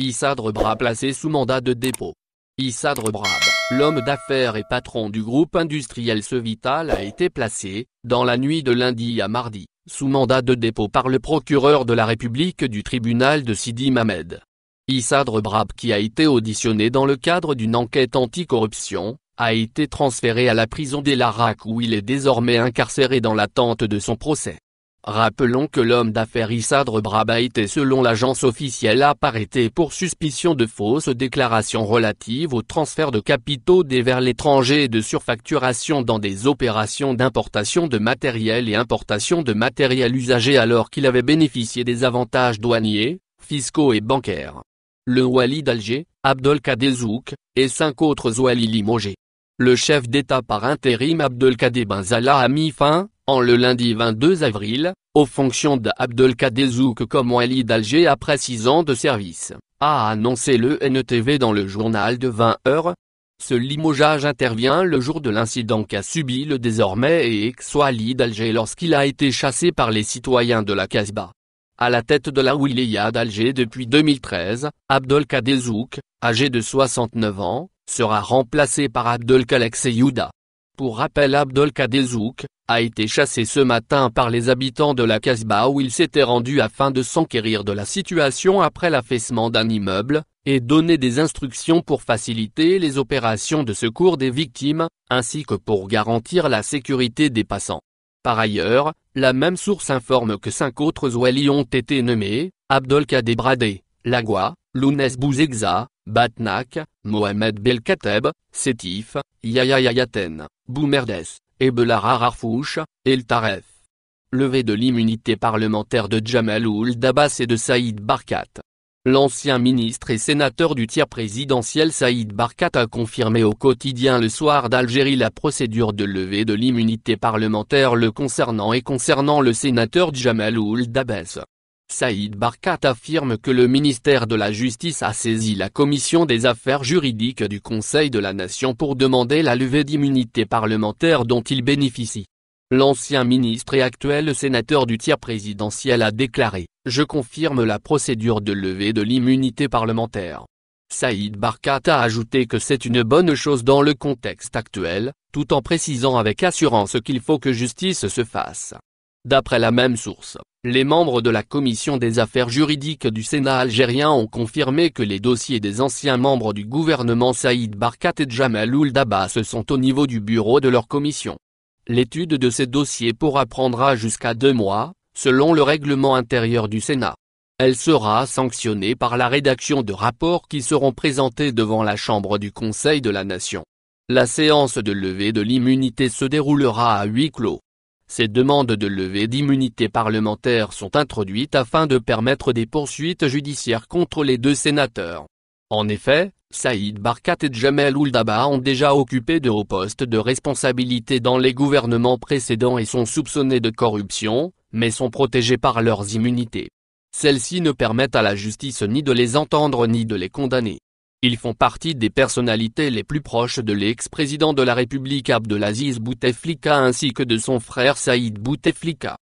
Issadre Brab placé sous mandat de dépôt. Issadre Brab, l'homme d'affaires et patron du groupe industriel Cevital a été placé, dans la nuit de lundi à mardi, sous mandat de dépôt par le procureur de la République du tribunal de Sidi Mamed. Issadre Brab qui a été auditionné dans le cadre d'une enquête anticorruption, a été transféré à la prison des Larac où il est désormais incarcéré dans l'attente de son procès. Rappelons que l'homme d'affaires Issadre Braba était selon l'agence officielle apparêté pour suspicion de fausses déclarations relatives au transfert de capitaux des vers l'étranger et de surfacturation dans des opérations d'importation de matériel et importation de matériel usagé alors qu'il avait bénéficié des avantages douaniers, fiscaux et bancaires. Le Wali d'Alger, Abdelkader Zouk, et cinq autres Wali limogés. Le chef d'État par intérim Abdelkader Benzala a mis fin, en le lundi 22 avril, aux fonctions d'Abdelkader comme Wali d'Alger après six ans de service, a annoncé le NTV dans le journal de 20 heures. Ce limogeage intervient le jour de l'incident qu'a subi le désormais ex-Wali d'Alger lorsqu'il a été chassé par les citoyens de la Casbah. À la tête de la Wilaya d'Alger depuis 2013, Abdelkader âgé de 69 ans, sera remplacé par et Youda. Pour rappel Abdelkadezouk, a été chassé ce matin par les habitants de la Casbah où il s'était rendu afin de s'enquérir de la situation après l'affaissement d'un immeuble, et donner des instructions pour faciliter les opérations de secours des victimes, ainsi que pour garantir la sécurité des passants. Par ailleurs, la même source informe que cinq autres Ouali ont été nommés, Abdelkader Bradé, Lagua, Lounes Bouzegza, Batnak, Mohamed Belkateb, Sétif, Yaya Yayaten, Boumerdes, Ebelara et El Taref. Levée de l'immunité parlementaire de Jamal Oul Dabas et de Saïd Barkat. L'ancien ministre et sénateur du tiers présidentiel Saïd Barkat a confirmé au quotidien le soir d'Algérie la procédure de levée de l'immunité parlementaire le concernant et concernant le sénateur Jamal Oul Dabas. Saïd Barkat affirme que le ministère de la Justice a saisi la Commission des affaires juridiques du Conseil de la Nation pour demander la levée d'immunité parlementaire dont il bénéficie. L'ancien ministre et actuel sénateur du tiers présidentiel a déclaré « Je confirme la procédure de levée de l'immunité parlementaire ». Saïd Barkat a ajouté que c'est une bonne chose dans le contexte actuel, tout en précisant avec assurance qu'il faut que justice se fasse. D'après la même source, les membres de la commission des affaires juridiques du Sénat algérien ont confirmé que les dossiers des anciens membres du gouvernement Saïd Barkat et Jamal Ould se sont au niveau du bureau de leur commission. L'étude de ces dossiers pourra prendre jusqu'à deux mois, selon le règlement intérieur du Sénat. Elle sera sanctionnée par la rédaction de rapports qui seront présentés devant la Chambre du Conseil de la Nation. La séance de levée de l'immunité se déroulera à huis clos. Ces demandes de levée d'immunité parlementaire sont introduites afin de permettre des poursuites judiciaires contre les deux sénateurs. En effet, Saïd Barkat et Jamel Ouldaba ont déjà occupé de hauts postes de responsabilité dans les gouvernements précédents et sont soupçonnés de corruption, mais sont protégés par leurs immunités. Celles-ci ne permettent à la justice ni de les entendre ni de les condamner. Ils font partie des personnalités les plus proches de l'ex-président de la République Abdelaziz Bouteflika ainsi que de son frère Saïd Bouteflika.